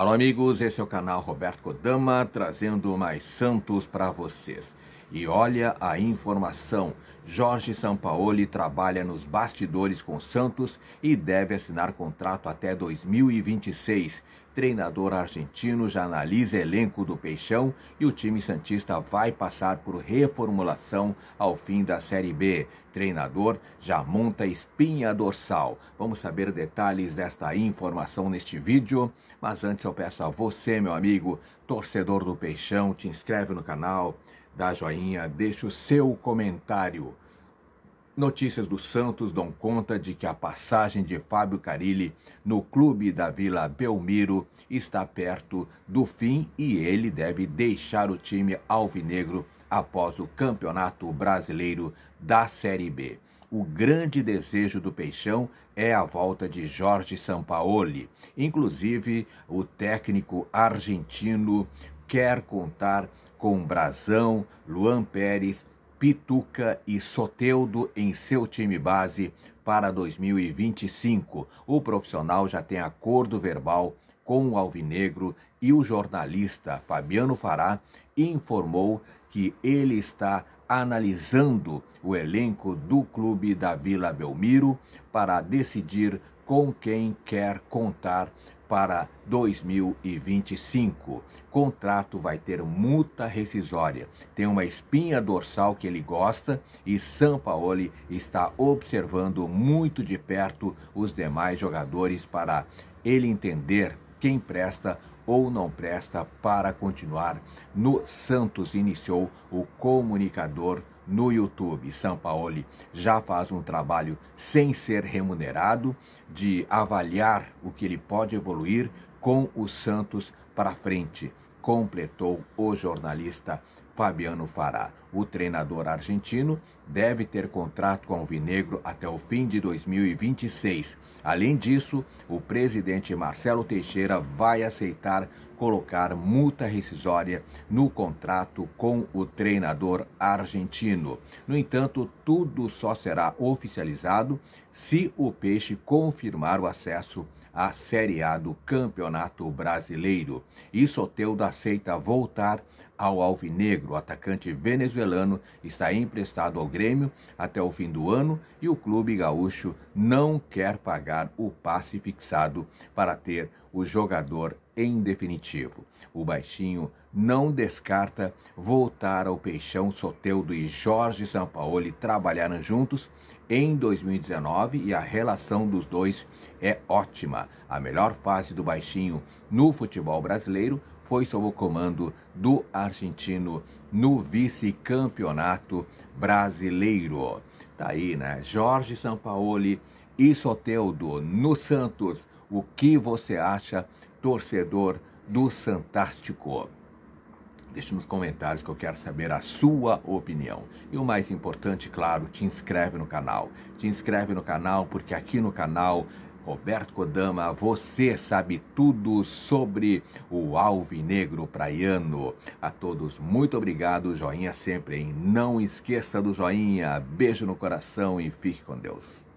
Alô, amigos, esse é o canal Roberto Kodama trazendo mais santos para vocês. E olha a informação: Jorge Sampaoli trabalha nos bastidores com Santos e deve assinar contrato até 2026. Treinador argentino já analisa elenco do Peixão e o time Santista vai passar por reformulação ao fim da Série B. Treinador já monta espinha dorsal. Vamos saber detalhes desta informação neste vídeo, mas antes eu peço a você, meu amigo, torcedor do Peixão, te inscreve no canal, dá joinha, deixa o seu comentário. Notícias do Santos dão conta de que a passagem de Fábio Carilli no clube da Vila Belmiro está perto do fim e ele deve deixar o time alvinegro após o Campeonato Brasileiro da Série B. O grande desejo do Peixão é a volta de Jorge Sampaoli. Inclusive, o técnico argentino quer contar com Brazão, Luan Pérez Pituca e Soteudo em seu time base para 2025. O profissional já tem acordo verbal com o Alvinegro e o jornalista Fabiano Fará informou que ele está analisando o elenco do clube da Vila Belmiro para decidir com quem quer contar para 2025. Contrato vai ter multa rescisória. Tem uma espinha dorsal que ele gosta e Sampaoli está observando muito de perto os demais jogadores para ele entender quem presta ou não presta para continuar no Santos, iniciou o comunicador no YouTube. São Paulo já faz um trabalho sem ser remunerado de avaliar o que ele pode evoluir com o Santos para frente completou o jornalista Fabiano Fará. O treinador argentino deve ter contrato com o Vinegro até o fim de 2026. Além disso, o presidente Marcelo Teixeira vai aceitar colocar multa rescisória no contrato com o treinador argentino. No entanto, tudo só será oficializado se o Peixe confirmar o acesso a Série A do Campeonato Brasileiro. E Soteldo aceita voltar ao Alvinegro. O atacante venezuelano está emprestado ao Grêmio até o fim do ano e o clube gaúcho não quer pagar o passe fixado para ter o jogador em definitivo. O baixinho não descarta voltar ao Peixão Soteudo e Jorge Sampaoli trabalharam juntos em 2019 e a relação dos dois é ótima. A melhor fase do baixinho no futebol brasileiro foi sob o comando do argentino no vice-campeonato brasileiro. Tá aí, né? Jorge Sampaoli e Soteldo no Santos. O que você acha, torcedor do Santástico? Deixe nos comentários que eu quero saber a sua opinião. E o mais importante, claro, te inscreve no canal. Te inscreve no canal porque aqui no canal Roberto Kodama, você sabe tudo sobre o alvinegro praiano. A todos, muito obrigado. Joinha sempre, hein? Não esqueça do joinha. Beijo no coração e fique com Deus.